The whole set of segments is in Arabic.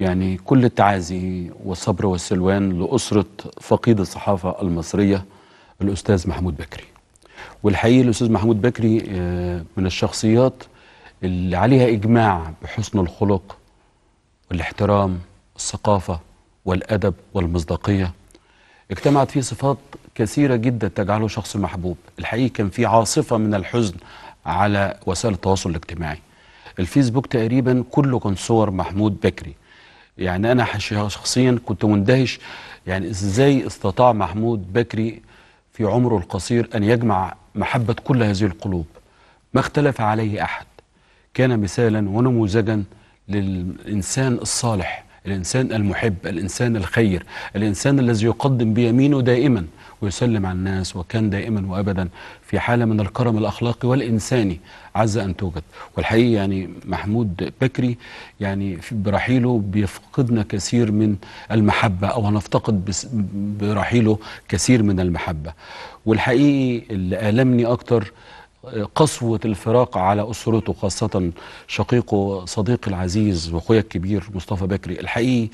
يعني كل التعازي والصبر والسلوان لأسرة فقيد الصحافة المصرية الأستاذ محمود بكري والحقيقة الأستاذ محمود بكري آه، من الشخصيات اللي عليها إجماع بحسن الخلق والاحترام والثقافة والأدب والمصداقية اجتمعت فيه صفات كثيرة جدا تجعله شخص محبوب الحقيقة كان في عاصفة من الحزن على وسائل التواصل الاجتماعي الفيسبوك تقريبا كله كان صور محمود بكري يعني انا شخصيا كنت مندهش يعني ازاي استطاع محمود بكري في عمره القصير ان يجمع محبه كل هذه القلوب ما اختلف عليه احد كان مثالا ونموذجا للانسان الصالح الانسان المحب الانسان الخير الانسان الذي يقدم بيمينه دائما ويسلم على الناس وكان دائما وابدا في حاله من الكرم الاخلاقي والانساني عز ان توجد والحقيقه يعني محمود بكري يعني برحيله بيفقدنا كثير من المحبه او هنفتقد برحيله كثير من المحبه والحقيقي اللي المني اكتر قسوة الفراق على أسرته خاصة شقيقه صديقي العزيز وأخويا الكبير مصطفى بكري الحقيقي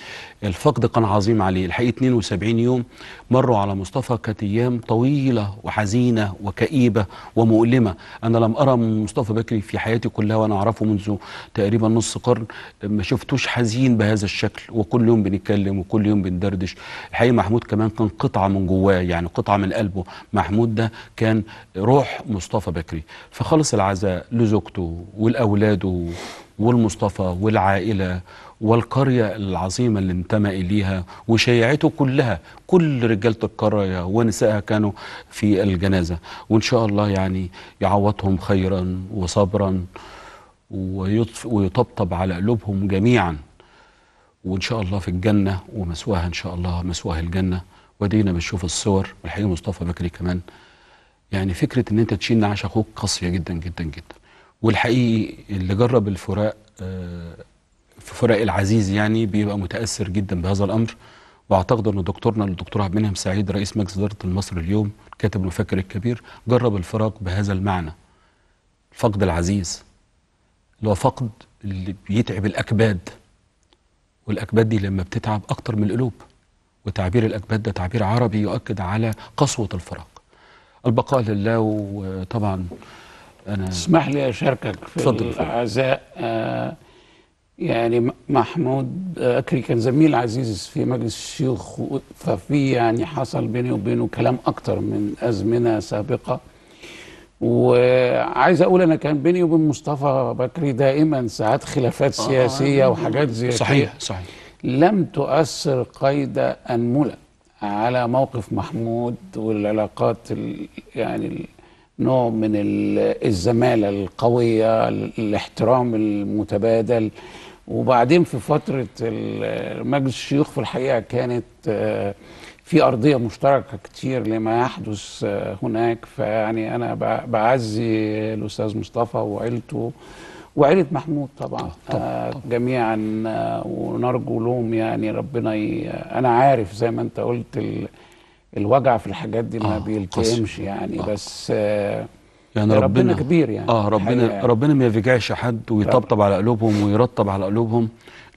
الفقد كان عظيم عليه الحقيقي 72 يوم مروا على مصطفى كانت أيام طويلة وحزينة وكئيبة ومؤلمة أنا لم أرى مصطفى بكري في حياتي كلها وأنا أعرفه منذ تقريبا نص قرن ما شفتوش حزين بهذا الشكل وكل يوم بنتكلم وكل يوم بندردش الحقيقي محمود كمان كان قطعة من جواه يعني قطعة من قلبه محمود ده كان روح مصطفى بكري الفكري فخلص العزاء لزوجته والأولاده والمصطفى والعائلة والقرية العظيمة اللي انتمى إليها وشيعته كلها كل رجالة القرية ونسائها كانوا في الجنازة وإن شاء الله يعني يعوضهم خيرا وصبرا ويطبطب على قلوبهم جميعا وإن شاء الله في الجنة ومسواها إن شاء الله مسواها الجنة ودينا بنشوف الصور والحقيقة مصطفى بكري كمان يعني فكره ان انت تشيل نعش اخوك قاسيه جدا جدا جدا والحقيقي اللي جرب الفراق آه، في فراق العزيز يعني بيبقى متاثر جدا بهذا الامر واعتقد ان دكتورنا الدكتور عبد المنعم سعيد رئيس مجلس اداره المصري اليوم الكاتب المفكر الكبير جرب الفراق بهذا المعنى فقد العزيز اللي هو فقد اللي بيتعب الاكباد والاكباد دي لما بتتعب اكتر من القلوب وتعبير الاكباد ده تعبير عربي يؤكد على قسوه الفراق البقاء لله وطبعا أنا اسمح لي أشاركك في فضل العزاء آه يعني محمود آه، أكري كان زميل عزيز في مجلس الشيوخ ففي يعني حصل بيني وبينه كلام أكتر من أزمنة سابقة وعايز اقول انا كان بيني وبين مصطفى بكري دائما ساعات خلافات آه. سياسيه آه وحاجات زي صحيح صحيح لم تؤثر قيد انمله على موقف محمود والعلاقات يعني نوع من الزمالة القوية الاحترام المتبادل وبعدين في فترة مجلس الشيوخ في الحقيقة كانت آه، في أرضية مشتركة كتير لما يحدث آه، هناك فيعني أنا بعزي الأستاذ مصطفى وعيلته وعيلة محمود طبعا آه، طب آه جميعا آه ونرجو لهم يعني ربنا ي... أنا عارف زي ما أنت قلت ال... الوجع في الحاجات دي ما آه بيلتئمش يعني آه بس يعني آه يعني ربنا, ربنا كبير يعني اه ربنا ربنا ما يفجعش حد ويطبطب على قلوبهم ويرطب على قلوبهم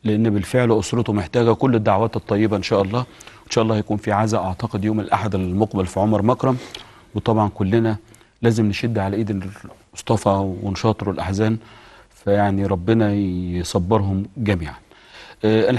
لان بالفعل اسرته محتاجه كل الدعوات الطيبه ان شاء الله ان شاء الله هيكون في عزاء اعتقد يوم الاحد المقبل في عمر مكرم وطبعا كلنا لازم نشد على ايد مصطفى ونشاطره الاحزان فيعني ربنا يصبرهم جميعا آه،